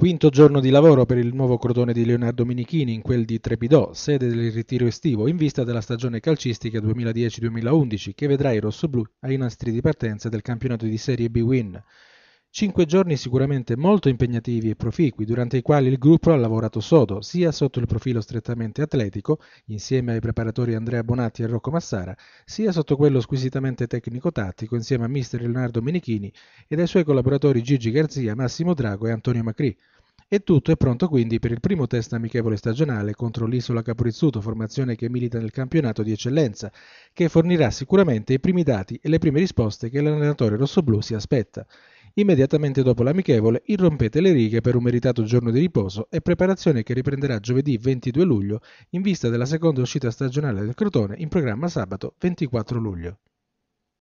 Quinto giorno di lavoro per il nuovo crotone di Leonardo Minichini in quel di Trepidò, sede del ritiro estivo, in vista della stagione calcistica 2010-2011 che vedrà i rossoblù ai nastri di partenza del campionato di Serie B Win. Cinque giorni sicuramente molto impegnativi e proficui, durante i quali il gruppo ha lavorato sodo, sia sotto il profilo strettamente atletico, insieme ai preparatori Andrea Bonatti e Rocco Massara, sia sotto quello squisitamente tecnico-tattico, insieme a mister Leonardo Menichini ed ai suoi collaboratori Gigi Garzia, Massimo Drago e Antonio Macri. E tutto è pronto quindi per il primo test amichevole stagionale contro l'Isola Caprizzuto, formazione che milita nel campionato di eccellenza, che fornirà sicuramente i primi dati e le prime risposte che l'allenatore rossoblù si aspetta. Immediatamente dopo l'amichevole irrompete le righe per un meritato giorno di riposo e preparazione che riprenderà giovedì 22 luglio in vista della seconda uscita stagionale del Crotone in programma sabato 24 luglio.